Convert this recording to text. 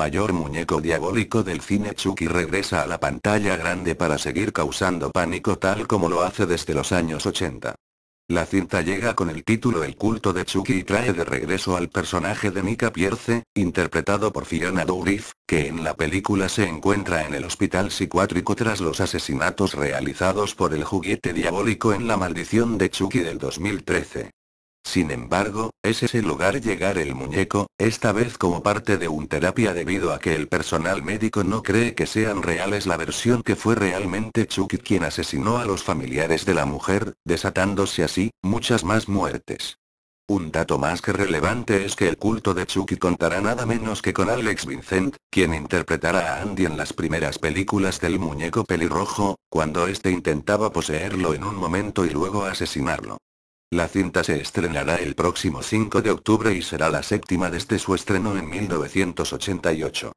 mayor muñeco diabólico del cine Chucky regresa a la pantalla grande para seguir causando pánico tal como lo hace desde los años 80. La cinta llega con el título El culto de Chucky y trae de regreso al personaje de Mika Pierce, interpretado por Fiona Dourif, que en la película se encuentra en el hospital psiquiátrico tras los asesinatos realizados por el juguete diabólico en La maldición de Chucky del 2013. Sin embargo, es ese lugar llegar el muñeco, esta vez como parte de un terapia debido a que el personal médico no cree que sean reales la versión que fue realmente Chucky quien asesinó a los familiares de la mujer, desatándose así, muchas más muertes. Un dato más que relevante es que el culto de Chucky contará nada menos que con Alex Vincent, quien interpretará a Andy en las primeras películas del muñeco pelirrojo, cuando este intentaba poseerlo en un momento y luego asesinarlo. La cinta se estrenará el próximo 5 de octubre y será la séptima desde este su estreno en 1988.